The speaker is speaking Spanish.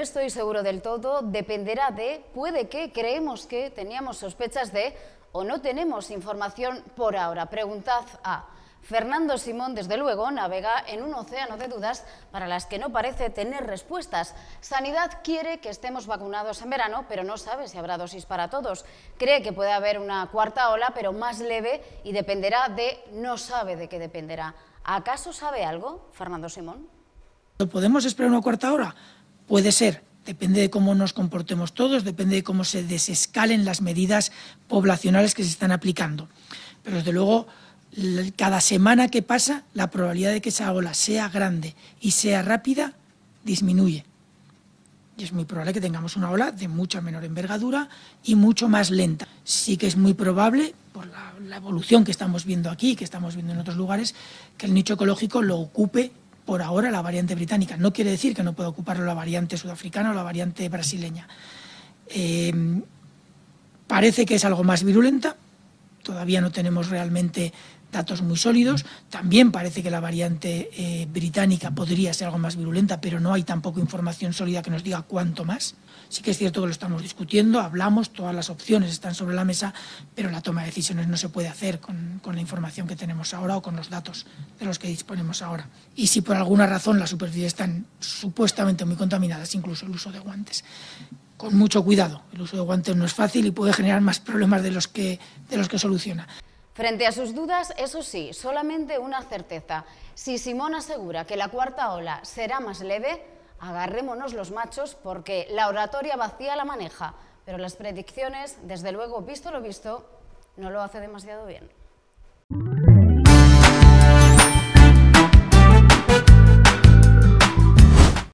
estoy seguro del todo, dependerá de, puede que, creemos que, teníamos sospechas de, o no tenemos información por ahora. Preguntad a... Fernando Simón, desde luego, navega en un océano de dudas para las que no parece tener respuestas. Sanidad quiere que estemos vacunados en verano, pero no sabe si habrá dosis para todos. Cree que puede haber una cuarta ola, pero más leve y dependerá de... no sabe de qué dependerá. ¿Acaso sabe algo, Fernando Simón? no ¿Podemos esperar una cuarta ola? Puede ser, depende de cómo nos comportemos todos, depende de cómo se desescalen las medidas poblacionales que se están aplicando. Pero desde luego, cada semana que pasa, la probabilidad de que esa ola sea grande y sea rápida disminuye. Y es muy probable que tengamos una ola de mucha menor envergadura y mucho más lenta. Sí que es muy probable, por la, la evolución que estamos viendo aquí, que estamos viendo en otros lugares, que el nicho ecológico lo ocupe por ahora la variante británica. No quiere decir que no pueda ocuparlo la variante sudafricana o la variante brasileña. Eh, parece que es algo más virulenta, todavía no tenemos realmente datos muy sólidos. También parece que la variante eh, británica podría ser algo más virulenta, pero no hay tampoco información sólida que nos diga cuánto más. Sí que es cierto que lo estamos discutiendo, hablamos, todas las opciones están sobre la mesa, pero la toma de decisiones no se puede hacer con, con la información que tenemos ahora o con los datos de los que disponemos ahora. Y si por alguna razón las superficies están supuestamente muy contaminadas, incluso el uso de guantes con mucho cuidado. El uso de guantes no es fácil y puede generar más problemas de los que, de los que soluciona. Frente a sus dudas, eso sí, solamente una certeza. Si Simón asegura que la cuarta ola será más leve, agarrémonos los machos porque la oratoria vacía la maneja, pero las predicciones, desde luego, visto lo visto, no lo hace demasiado bien.